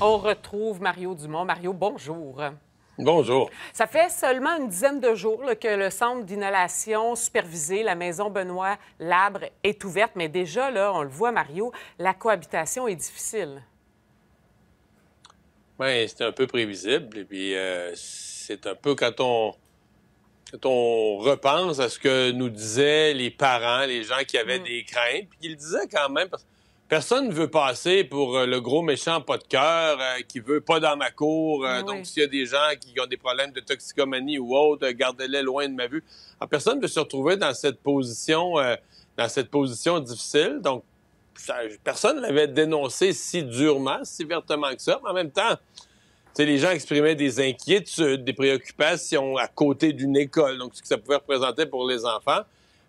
On retrouve Mario Dumont. Mario, bonjour. Bonjour. Ça fait seulement une dizaine de jours que le centre d'inhalation supervisé, la maison Benoît Labre, est ouverte, mais déjà, là, on le voit, Mario, la cohabitation est difficile. Bien, c'était un peu prévisible. Et puis, euh, c'est un peu quand on, on repense à ce que nous disaient les parents, les gens qui avaient mm. des craintes, puis ils disaient quand même. Parce personne ne veut passer pour euh, le gros méchant pas de cœur euh, qui veut pas dans ma cour. Euh, donc, s'il y a des gens qui ont des problèmes de toxicomanie ou autre, gardez-les loin de ma vue. personne ne veut se retrouver dans cette position, dans cette position difficile. Donc, personne ne l'avait dénoncé si durement, si vertement que ça. Mais en même temps, les gens exprimaient des inquiétudes, des préoccupations à côté d'une école, donc ce que ça pouvait représenter pour les enfants.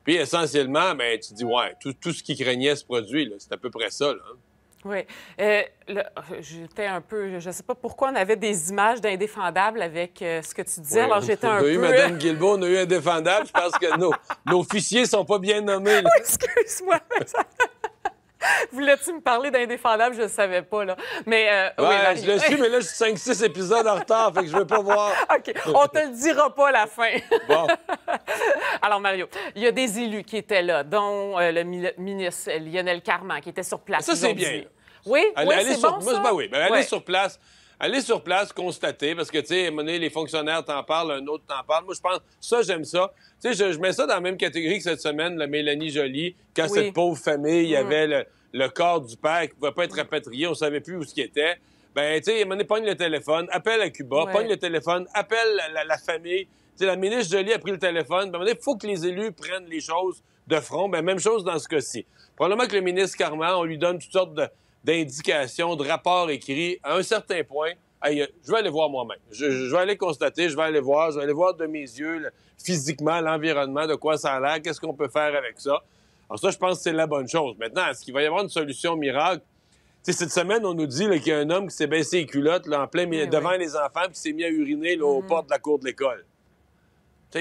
Puis essentiellement, ben, tu dis, ouais, tout, tout ce qui craignait se produit. C'est à peu près ça. Là. Hein. Oui. Euh, j'étais un peu. Je ne sais pas pourquoi on avait des images d'indéfendables avec euh, ce que tu disais. alors j'étais un peu. on a eu indéfendable. je pense que nos, nos ne sont pas bien nommés. Oh, Excuse-moi. Voulais-tu me parler d'indéfendable? Je ne savais pas, là. Mais, euh, oui, je le suis, mais là, je suis 5-6 épisodes en retard, fait que je ne veux pas voir. OK. On te le dira pas à la fin. bon. Alors, Mario, il y a des élus qui étaient là, dont euh, le ministre Lionel Carman, qui était sur place. Ça, c'est bien. Oui, c'est bon, ça? allez sur place. Allez sur place, constater, parce que, tu sais, les fonctionnaires t'en parlent, un autre t'en parle. Moi, je pense, ça, j'aime ça. Tu sais, je, mets ça dans la même catégorie que cette semaine, la Mélanie Jolie, quand cette pauvre famille, il y mm. avait le, corps du père qui ne pouvait pas être rapatrié, on ne savait plus où ce qui était. Ben, tu sais, pogne le téléphone, appelle à Cuba, pogne le téléphone, appelle la famille la ministre Jolie a pris le téléphone. il faut que les élus prennent les choses de front. Ben, même chose dans ce cas-ci. Probablement que le ministre Carman, on lui donne toutes sortes d'indications, de, rapports écrits. À un certain point, euh, je vais aller voir moi-même. Je, vais aller constater, je vais aller voir, je vais aller voir de mes yeux physiquement l'environnement, de quoi ça a l'air, qu'est-ce qu'on peut faire avec ça. Alors ça, je pense que c'est la bonne chose. Maintenant, est-ce qu'il va y avoir une solution miracle? cette semaine, on nous dit qu'il y a un homme qui s'est baissé les culottes en plein, eh devant les enfants et qui s'est mis à uriner au aux mm-hmm. de la cour de l'école.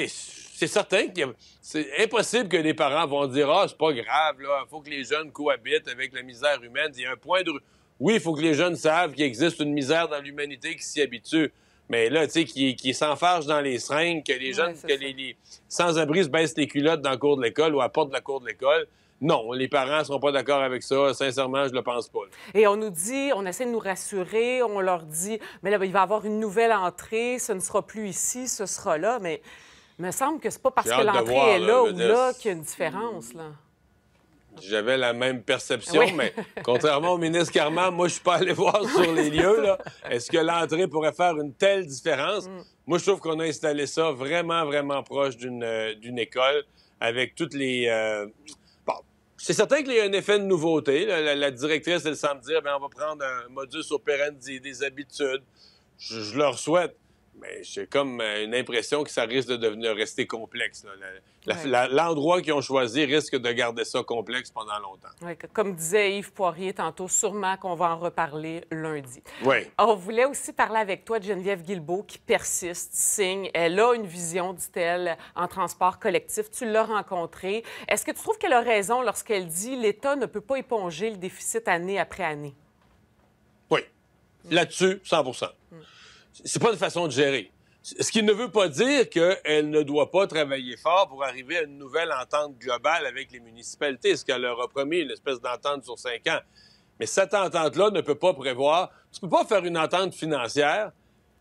C'est certain que c'est impossible que les parents vont dire Ah, c'est pas grave, il faut que les jeunes cohabitent avec la misère humaine. Il y a un point de. Oui, il faut que les jeunes savent qu'il existe une misère dans l'humanité qui s'y habitue. Mais là, tu sais, qui, qui dans les seringues, que les jeunes, que les, sans-abri se baissent les culottes dans la cours de l'école ou à la porte de la cour de l'école. Non, les parents ne seront pas d'accord avec ça. Sincèrement, je ne le pense pas. Et on nous dit, on essaie de nous rassurer, on leur dit, mais là, il va y avoir une nouvelle entrée, ce ne sera plus ici, ce sera là, mais me semble que c'est pas parce que l'entrée est là, ou là qu'il y a une différence. Là. J'avais la même perception, mais contrairement au ministre Carman, moi, je suis pas allé voir sur les lieux. Là. Est-ce que l'entrée pourrait faire une telle différence? Mm. Moi, je trouve qu'on a installé ça vraiment, vraiment proche d'une, euh, école avec toutes les. Euh, c'est certain qu'il y a un effet de nouveauté. La, directrice, elle semble dire bien, on va prendre un modus operandi, des habitudes. je leur souhaite j'ai comme euh, une impression que ça risque de rester complexe. L'endroit qu'ils ont choisi risque de garder ça complexe pendant longtemps. comme disait Yves Poirier tantôt, sûrement qu'on va en reparler lundi. Oui. On voulait aussi parler avec toi de Geneviève Guilbeault qui persiste, signe. Elle a une vision, dit-elle, en transport collectif. Tu l'as rencontrée. Est-ce que tu trouves qu'elle a raison lorsqu'elle dit l'État ne peut pas éponger le déficit année après année? Oui. Là-dessus, 100 c'est pas une façon de gérer. Ce qui ne veut pas dire qu'elle ne doit pas travailler fort pour arriver à une nouvelle entente globale avec les municipalités, ce qu'elle leur a promis, une espèce d'entente sur cinq ans. Mais cette entente-là ne peut pas prévoir. Tu peux pas faire une entente financière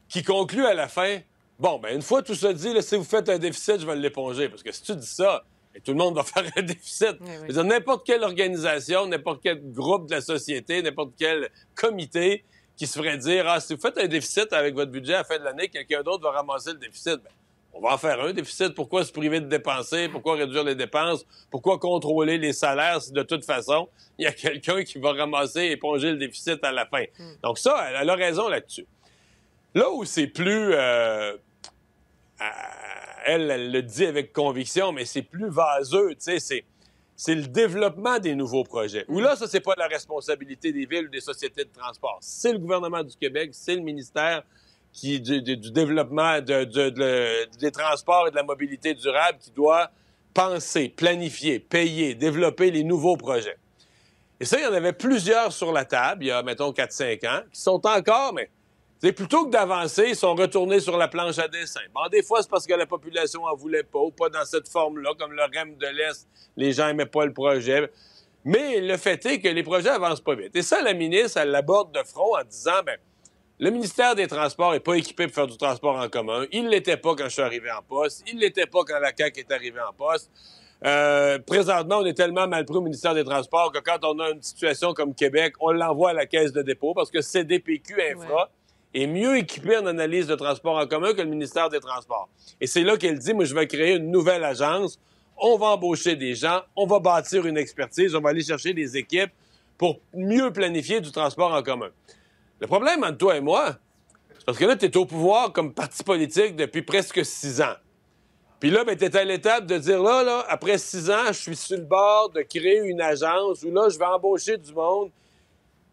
qui conclut à la fin. Bon, ben une fois tout ça dit, si vous faites un déficit, je vais l'éponger. Parce que si tu dis ça, ben, tout le monde va faire un déficit. Oui, N'importe quelle organisation, n'importe quel groupe de la société, n'importe quel comité qui se ferait dire Ah, si vous faites un déficit avec votre budget à la fin de l'année, quelqu'un d'autre va ramasser le déficit. Ben, on va en faire un déficit. Pourquoi se priver de dépenser? Pourquoi réduire les dépenses? Pourquoi contrôler les salaires si de toute façon, il y a quelqu'un qui va ramasser et éponger le déficit à la fin? Hmm. Donc ça, elle a raison là-dessus. Là où c'est plus... Euh, elle, elle le dit avec conviction, mais c'est plus vaseux, tu sais, c'est c'est le développement des nouveaux projets. Ou mm. là, ça, c'est pas la responsabilité des villes ou des sociétés de transport. C'est le gouvernement du Québec, c'est le ministère qui, du, développement des transports et de la mobilité durable qui doit penser, planifier, payer, développer les nouveaux projets. Et ça, il y en avait plusieurs sur la table, il y a, mettons, 4-5 ans, qui sont encore, mais c'est plutôt que d'avancer, ils sont retournés sur la planche à dessin. Bon, des fois, c'est parce que la population en voulait pas, ou pas dans cette forme-là, comme le REM de l'Est, les gens n'aimaient pas le projet. Mais le fait est que les projets avancent pas vite. Et ça, la ministre, elle l'aborde de front en disant, ben, le ministère des Transports n'est pas équipé pour faire du transport en commun. Il ne l'était pas quand je suis arrivé en poste. Il ne l'était pas quand la CAQ est arrivée en poste. Euh, présentement, on est tellement mal pris au ministère des Transports que quand on a une situation comme Québec, on l'envoie à la caisse de dépôt parce que c'est CDPQ Infra est mieux équipé en analyse de transport en commun que le ministère des Transports. Et c'est là qu'elle dit, moi, je vais créer une nouvelle agence. On va embaucher des gens, on va bâtir une expertise, on va aller chercher des équipes pour mieux planifier du transport en commun. Le problème entre toi et moi, c'est parce que là, tu es au pouvoir comme parti politique depuis presque six ans. Puis là, ben, tu à l'étape de dire, là, là, après six ans, je suis sur le bord de créer une agence où là, je vais embaucher du monde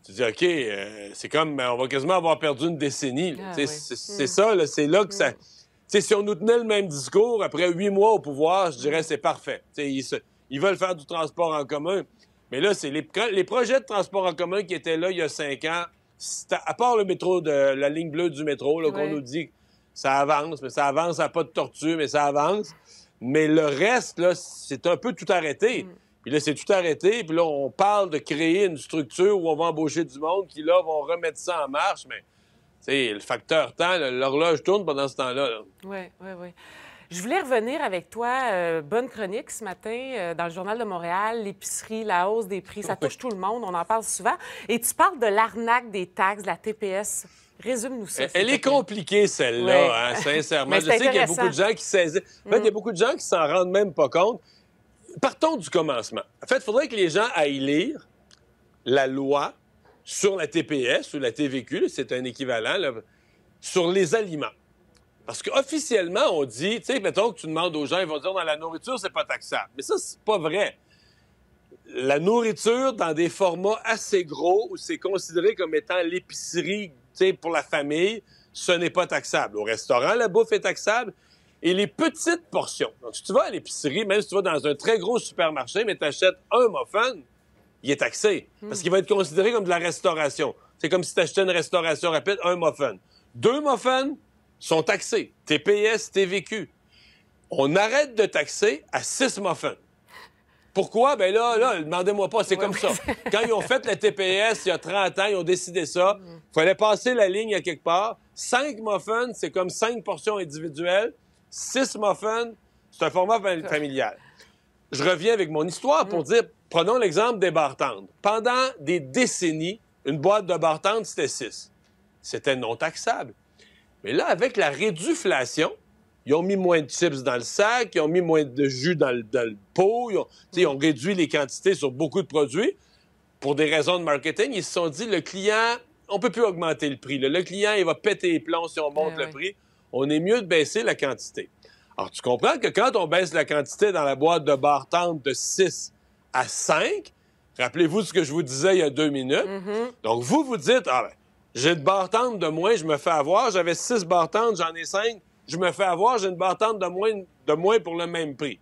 tu dis, OK, euh, c'est comme, ben, on va quasiment avoir perdu une décennie. Ah c'est hmm. ça, c'est là que ça. Hmm. si on nous tenait le même discours, après huit mois au pouvoir, je dirais c'est parfait. Ils, ils, veulent faire du transport en commun. Mais là, c'est les, projets de transport en commun qui étaient là il y a cinq ans, à, part le métro de la ligne bleue du métro, qu'on nous dit que ça avance, mais ça avance ça n'a pas de tortue, mais ça avance. Mais le reste, là, c'est un peu tout arrêté. Hmm. Puis là, c'est tout arrêté. Puis là, on parle de créer une structure où on va embaucher du monde qui, là, vont remettre ça en marche. Mais, tu le facteur temps, l'horloge tourne pendant ce temps-là. Oui, oui, oui. Je voulais revenir avec toi. Euh, bonne chronique ce matin euh, dans le Journal de Montréal, l'épicerie, la hausse des prix, ça touche tout le monde, on en parle souvent. Et tu parles de l'arnaque des taxes, de la TPS. Résume-nous ça. Elle, est compliquée, celle-là, hein, sincèrement. Je sais qu'il y a beaucoup de gens qui saisissent. En fait, il y a mm. beaucoup de gens qui s'en rendent même pas compte partons du commencement. En fait, il faudrait que les gens aillent lire la loi sur la TPS ou la TVQ, c'est un équivalent, sur les aliments. Parce qu'officiellement, on dit, tu sais, mettons que tu demandes aux gens, ils vont dire dans la nourriture, c'est pas taxable. Mais ça, c'est pas vrai. La nourriture, dans des formats assez gros où c'est considéré comme étant l'épicerie, pour la famille, ce n'est pas taxable. Au restaurant, la bouffe est taxable et les petites portions. Donc, si tu vas à l'épicerie, même si tu vas dans un très gros supermarché, mais tu achètes un muffin, il est taxé parce qu'il va être considéré comme de la restauration. C'est comme si tu achetais une restauration rapide, un muffin. Deux muffins sont taxés. TPS, TVQ. On arrête de taxer à six muffins. Pourquoi? Ben là, là, demandez-moi pas, c'est comme ça. Quand ils ont fait la TPS il y a 30 ans, ils ont décidé ça. Il mm. fallait passer la ligne à quelque part. Cinq muffins, c'est comme cinq portions individuelles six muffins, c'est un format familial. Je reviens avec mon histoire pour mm. dire, prenons l'exemple des bartendes. Pendant des décennies, une boîte de bartendes c'était six. C'était non taxable. Mais là, avec la réduflation, ils ont mis moins de chips dans le sac, ils ont mis moins de jus dans le, pot, ils ont, mm. réduit les quantités sur beaucoup de produits. Pour des raisons de marketing, ils se sont dit, le client on peut plus augmenter le prix. Le client, il va péter les plombs si on monte ben le prix on est mieux de baisser la quantité. Alors, tu comprends que quand on baisse la quantité dans la boîte de bar de 6 à 5, rappelez-vous ce que je vous disais il y a deux minutes. Mm-hmm. Donc, vous, vous dites, ah ben, j'ai une bar de moins, je me fais avoir. J'avais 6 bar j'en ai 5, je me fais avoir. J'ai une bar de moins, de moins pour le même prix.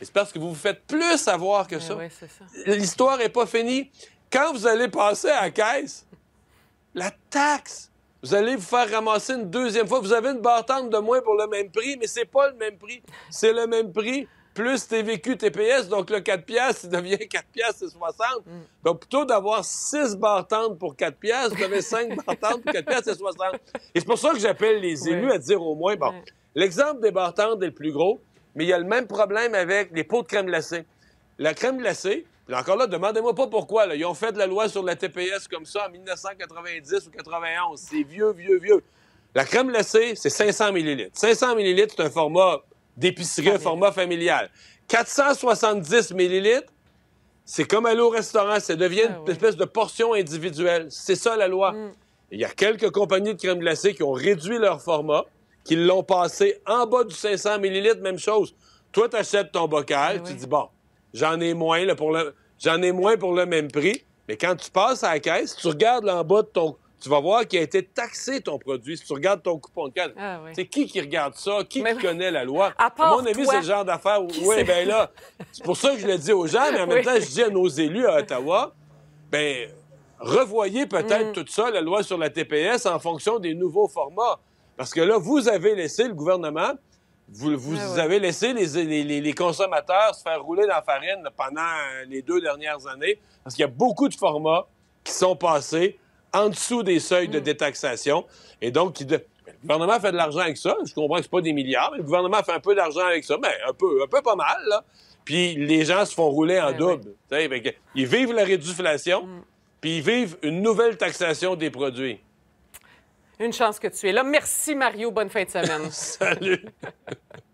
C'est parce que vous vous faites plus avoir que eh ça. Oui, ça. L'histoire n'est pas finie. Quand vous allez passer à caisse, la taxe vous allez vous faire ramasser une deuxième fois. Vous avez une bartende de moins pour le même prix, mais c'est pas le même prix. C'est le même prix plus TVQ TPS, donc le 4 piastres, devient 4 piastres et 60. Mm. Donc, plutôt d'avoir 6 bartendes pour 4 piastres, vous avez 5 bartendes pour 4 piastres 60. Et c'est pour ça que j'appelle les élus à dire au moins, bon, l'exemple des bartendes est le plus gros, mais il y a le même problème avec les pots de crème glacée. La crème glacée, puis encore là, demandez-moi pas pourquoi. Ils ont fait de la loi sur la TPS comme ça en 1990 ou 91. C'est vieux, vieux, vieux. La crème glacée, c'est 500 millilitres. 500 millilitres, c'est un format d'épicerie, un format familial. 470 millilitres, c'est comme aller au restaurant. Ça devient ah une espèce de portion individuelle. C'est ça, la loi. Mm. Il y a quelques compagnies de crème glacée qui ont réduit leur format, qui l'ont passé en bas du 500 millilitres, même chose. Toi, tu achètes ton bocal, ah tu dis, bon, J'en ai moins là, pour le. J'en ai moins pour le même prix. Mais quand tu passes à la caisse, tu regardes là bas de ton. Tu vas voir qu'il a été taxé ton produit. Si tu regardes ton coupon de canne, ah, c'est qui qui regarde ça? Qui, connaît la loi? À, mon avis, c'est le genre d'affaires où. Oui, ben là. C'est pour ça que je le dis aux gens, mais en même temps, je dis à nos élus à Ottawa, ben revoyez peut-être toute mm. tout ça, la loi sur la TPS, en fonction des nouveaux formats. Parce que là, vous avez laissé le gouvernement vous, avez laissé les, consommateurs se faire rouler dans la farine pendant euh, les deux dernières années, parce qu'il y a beaucoup de formats qui sont passés en dessous des seuils de mm. détaxation, et donc Le gouvernement fait de l'argent avec ça. Je comprends que ce pas des milliards, mais le gouvernement fait un peu d'argent avec ça, mais ben, un peu, un peu pas mal. Puis les gens se font rouler en ben double. Ils vivent la réduflation, mm. puis ils vivent une nouvelle taxation des produits. Une chance que tu es là. Merci, Mario. Bonne fin de semaine. Salut.